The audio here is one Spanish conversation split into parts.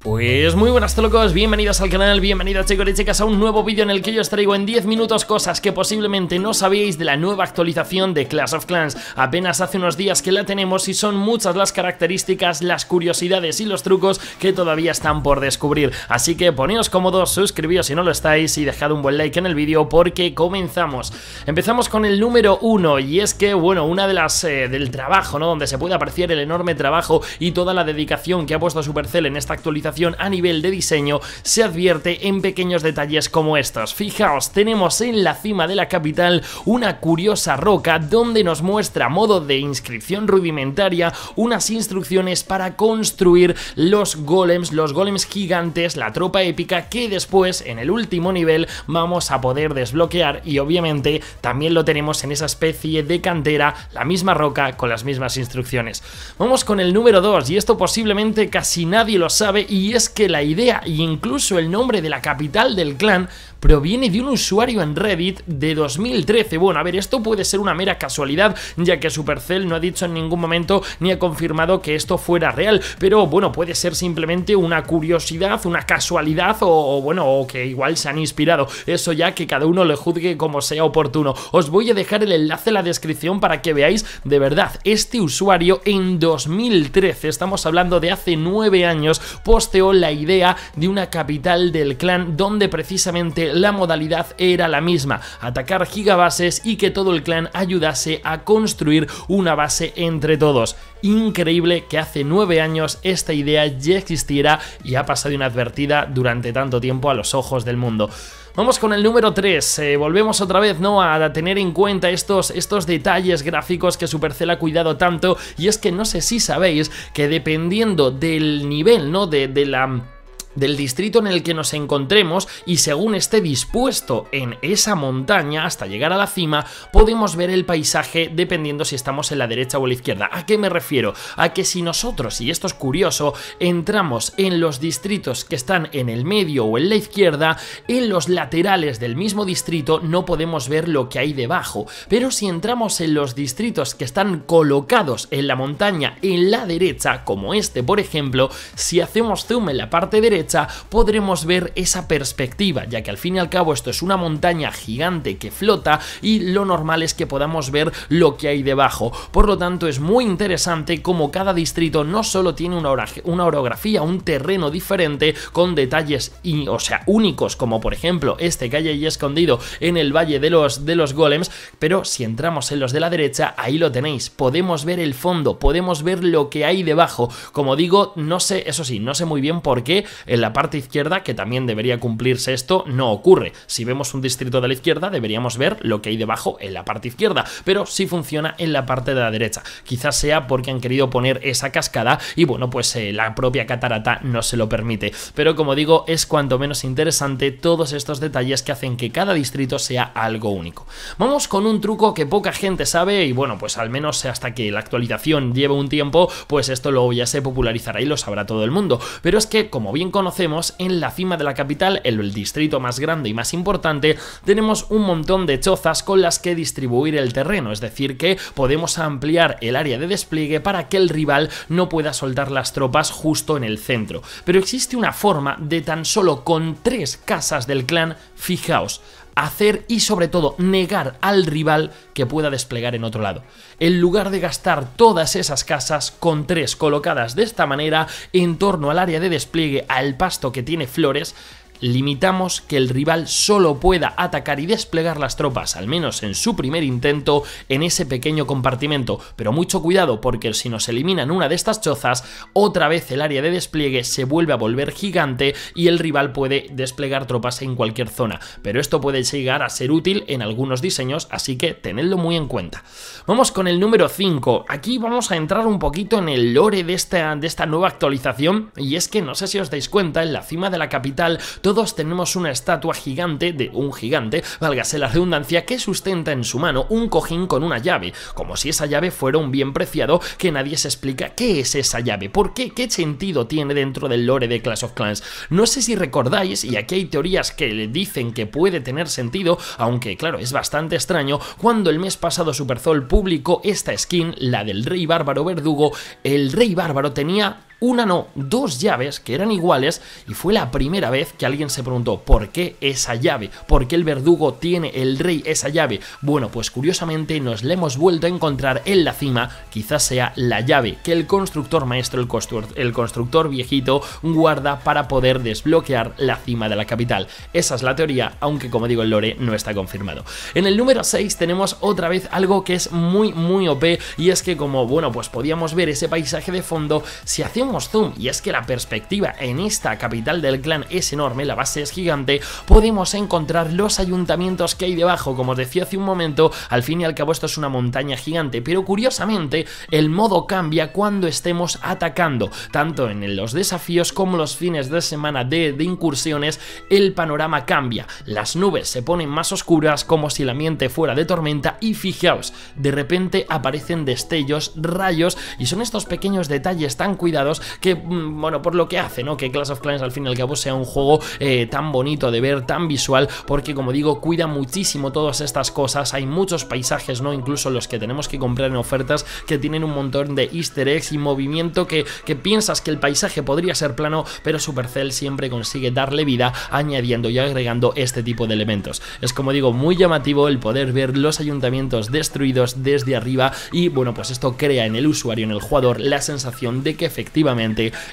Pues muy buenas locos, bienvenidos al canal, bienvenidos chicos y chicas a un nuevo vídeo en el que yo os traigo en 10 minutos cosas que posiblemente no sabíais de la nueva actualización de Clash of Clans apenas hace unos días que la tenemos y son muchas las características, las curiosidades y los trucos que todavía están por descubrir, así que poneos cómodos, suscribíos si no lo estáis y dejad un buen like en el vídeo porque comenzamos empezamos con el número 1 y es que bueno, una de las eh, del trabajo ¿no? donde se puede apreciar el enorme trabajo y toda la dedicación que ha puesto Supercell en esta actualización a nivel de diseño se advierte en pequeños detalles como estos. Fijaos, tenemos en la cima de la capital una curiosa roca donde nos muestra modo de inscripción rudimentaria unas instrucciones para construir los golems, los golems gigantes, la tropa épica que después en el último nivel vamos a poder desbloquear y obviamente también lo tenemos en esa especie de cantera, la misma roca con las mismas instrucciones. Vamos con el número 2 y esto posiblemente casi nadie lo sabe y y es que la idea e incluso el nombre de la capital del clan proviene de un usuario en Reddit de 2013. Bueno, a ver, esto puede ser una mera casualidad, ya que Supercell no ha dicho en ningún momento ni ha confirmado que esto fuera real, pero bueno, puede ser simplemente una curiosidad, una casualidad o, bueno, o que igual se han inspirado. Eso ya que cada uno le juzgue como sea oportuno. Os voy a dejar el enlace en la descripción para que veáis de verdad este usuario en 2013, estamos hablando de hace 9 años, posteó la idea de una capital del clan donde precisamente la modalidad era la misma, atacar gigabases y que todo el clan ayudase a construir una base entre todos. Increíble que hace nueve años esta idea ya existiera y ha pasado inadvertida durante tanto tiempo a los ojos del mundo. Vamos con el número 3, eh, volvemos otra vez ¿no? a tener en cuenta estos, estos detalles gráficos que Supercell ha cuidado tanto y es que no sé si sabéis que dependiendo del nivel ¿no? de, de la del distrito en el que nos encontremos y según esté dispuesto en esa montaña hasta llegar a la cima, podemos ver el paisaje dependiendo si estamos en la derecha o en la izquierda. ¿A qué me refiero? A que si nosotros, y esto es curioso, entramos en los distritos que están en el medio o en la izquierda, en los laterales del mismo distrito no podemos ver lo que hay debajo, pero si entramos en los distritos que están colocados en la montaña en la derecha, como este por ejemplo, si hacemos zoom en la parte derecha, podremos ver esa perspectiva, ya que al fin y al cabo esto es una montaña gigante que flota y lo normal es que podamos ver lo que hay debajo. Por lo tanto es muy interesante como cada distrito no solo tiene una, orografía, un terreno diferente con detalles o sea, únicos como por ejemplo este que hay ahí escondido en el valle de los, de los golems, pero si entramos en los de la derecha, ahí lo tenéis, podemos ver el fondo, podemos ver lo que hay debajo. Como digo, no sé, eso sí, no sé muy bien por qué en la parte izquierda, que también debería cumplirse esto, no ocurre. Si vemos un distrito de la izquierda, deberíamos ver lo que hay debajo en la parte izquierda, pero sí funciona en la parte de la derecha. Quizás sea porque han querido poner esa cascada y bueno, pues eh, la propia catarata no se lo permite. Pero como digo, es cuanto menos interesante todos estos detalles que hacen que cada distrito sea algo único. Vamos con un truco que poca gente sabe y bueno, pues al menos hasta que la actualización lleve un tiempo, pues esto luego ya se popularizará y lo sabrá todo el mundo. Pero es que, como bien conocemos, en la cima de la capital, el distrito más grande y más importante, tenemos un montón de chozas con las que distribuir el terreno, es decir que podemos ampliar el área de despliegue para que el rival no pueda soltar las tropas justo en el centro. Pero existe una forma de tan solo con tres casas del clan, fijaos, hacer y sobre todo negar al rival que pueda desplegar en otro lado. En lugar de gastar todas esas casas con tres colocadas de esta manera en torno al área de despliegue al pasto que tiene flores, limitamos que el rival solo pueda atacar y desplegar las tropas, al menos en su primer intento, en ese pequeño compartimento. Pero mucho cuidado porque si nos eliminan una de estas chozas, otra vez el área de despliegue se vuelve a volver gigante y el rival puede desplegar tropas en cualquier zona. Pero esto puede llegar a ser útil en algunos diseños, así que tenedlo muy en cuenta. Vamos con el número 5. Aquí vamos a entrar un poquito en el lore de esta, de esta nueva actualización y es que no sé si os dais cuenta, en la cima de la capital todos tenemos una estatua gigante de un gigante, válgase la redundancia, que sustenta en su mano un cojín con una llave, como si esa llave fuera un bien preciado que nadie se explica qué es esa llave, por qué, qué sentido tiene dentro del lore de Clash of Clans. No sé si recordáis, y aquí hay teorías que le dicen que puede tener sentido, aunque claro, es bastante extraño, cuando el mes pasado Superzol publicó esta skin, la del Rey Bárbaro Verdugo, el Rey Bárbaro tenía una no, dos llaves que eran iguales y fue la primera vez que alguien se preguntó ¿por qué esa llave? ¿Por qué el verdugo tiene el rey esa llave? Bueno, pues curiosamente nos la hemos vuelto a encontrar en la cima, quizás sea la llave que el constructor maestro, el, constructor viejito, guarda para poder desbloquear la cima de la capital. Esa es la teoría, aunque como digo el lore no está confirmado. En el número 6 tenemos otra vez algo que es muy muy OP y es que como bueno pues podíamos ver ese paisaje de fondo, si hacíamos zoom y es que la perspectiva en esta capital del clan es enorme, la base es gigante, podemos encontrar los ayuntamientos que hay debajo, como os decía hace un momento, al fin y al cabo esto es una montaña gigante, pero curiosamente el modo cambia cuando estemos atacando, tanto en los desafíos como los fines de semana de, incursiones, el panorama cambia, las nubes se ponen más oscuras como si el ambiente fuera de tormenta y fijaos, de repente aparecen destellos, rayos y son estos pequeños detalles tan cuidados que, mm, bueno, por lo que hace, ¿no? Que Clash of Clans al fin y al cabo sea un juego eh, tan bonito de ver, tan visual, porque como digo, cuida muchísimo todas estas cosas, hay muchos paisajes, ¿no? Incluso los que tenemos que comprar en ofertas que tienen un montón de easter eggs y movimiento que piensas que el paisaje podría ser plano, pero Supercell siempre consigue darle vida añadiendo y agregando este tipo de elementos. Es como digo, muy llamativo el poder ver los ayuntamientos destruidos desde arriba y bueno, pues esto crea en el usuario, en el jugador, la sensación de que efectivamente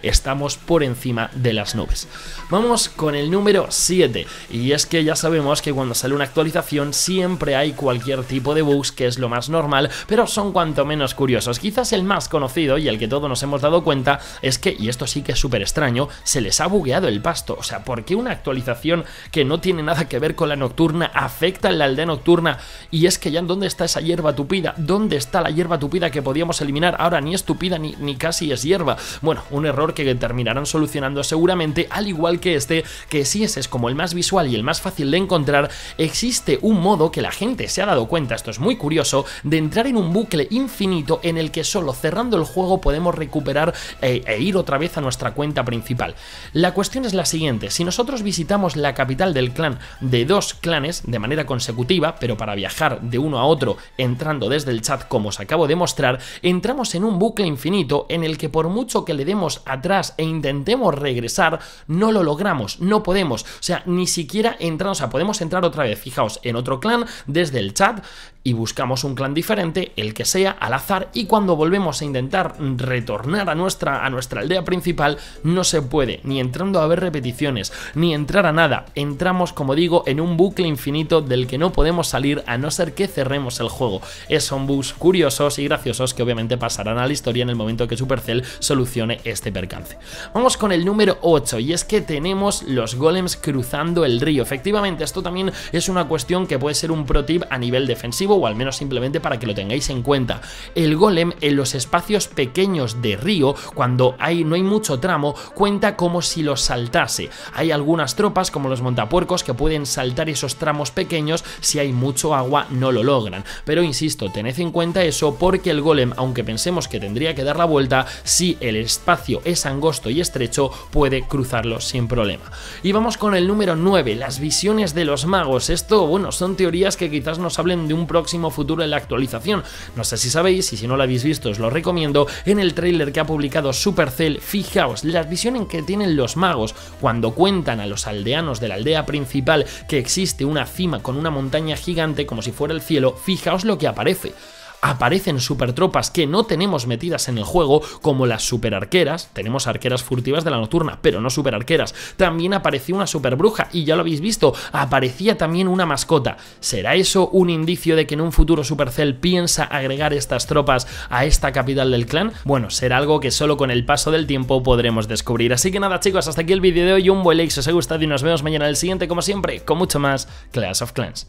estamos por encima de las nubes. Vamos con el número 7, y es que ya sabemos que cuando sale una actualización siempre hay cualquier tipo de bugs, que es lo más normal, pero son cuanto menos curiosos. Quizás el más conocido y el que todos nos hemos dado cuenta es que, y esto sí que es súper extraño, se les ha bugueado el pasto. O sea, ¿por qué una actualización que no tiene nada que ver con la nocturna afecta a la aldea nocturna? Y es que ya, ¿dónde está esa hierba tupida? ¿Dónde está la hierba tupida que podíamos eliminar? Ahora ni es tupida ni, ni casi es hierba. Bueno, un error que terminarán solucionando seguramente, al igual que este, que si ese es como el más visual y el más fácil de encontrar, existe un modo que la gente se ha dado cuenta, esto es muy curioso, de entrar en un bucle infinito en el que solo cerrando el juego podemos recuperar e, e ir otra vez a nuestra cuenta principal. La cuestión es la siguiente, si nosotros visitamos la capital del clan de dos clanes de manera consecutiva, pero para viajar de uno a otro entrando desde el chat como os acabo de mostrar, entramos en un bucle infinito en el que por mucho que le demos atrás e intentemos regresar, no lo logramos, no podemos. O sea, ni siquiera entramos o sea, podemos entrar otra vez, fijaos, en otro clan desde el chat y buscamos un clan diferente, el que sea, al azar, y cuando volvemos a intentar retornar a nuestra, a nuestra aldea principal, no se puede, ni entrando a ver repeticiones, ni entrar a nada. Entramos, como digo, en un bucle infinito del que no podemos salir a no ser que cerremos el juego. Es son bugs curiosos y graciosos que obviamente pasarán a la historia en el momento que Supercell solucione este percance. Vamos con el número 8 y es que tenemos los golems cruzando el río. Efectivamente, esto también es una cuestión que puede ser un pro tip a nivel defensivo o al menos simplemente para que lo tengáis en cuenta. El golem en los espacios pequeños de río, cuando hay, no hay mucho tramo, cuenta como si lo saltase. Hay algunas tropas como los montapuercos que pueden saltar esos tramos pequeños si hay mucho agua no lo logran. Pero insisto, tened en cuenta eso porque el golem, aunque pensemos que tendría que dar la vuelta, si el espacio es angosto y estrecho, puede cruzarlo sin problema. Y vamos con el número 9, las visiones de los magos. Esto, bueno, son teorías que quizás nos hablen de un próximo futuro en la actualización. No sé si sabéis y si no lo habéis visto os lo recomiendo. En el trailer que ha publicado Supercell, fijaos, la visión en que tienen los magos cuando cuentan a los aldeanos de la aldea principal que existe una cima con una montaña gigante como si fuera el cielo, fijaos lo que aparece aparecen super tropas que no tenemos metidas en el juego, como las arqueras, tenemos arqueras furtivas de la nocturna, pero no super arqueras, también apareció una super bruja, y ya lo habéis visto, aparecía también una mascota. ¿Será eso un indicio de que en un futuro Supercell piensa agregar estas tropas a esta capital del clan? Bueno, será algo que solo con el paso del tiempo podremos descubrir. Así que nada chicos, hasta aquí el vídeo de hoy, un buen like si os ha gustado y nos vemos mañana en el siguiente como siempre, con mucho más Clash of Clans.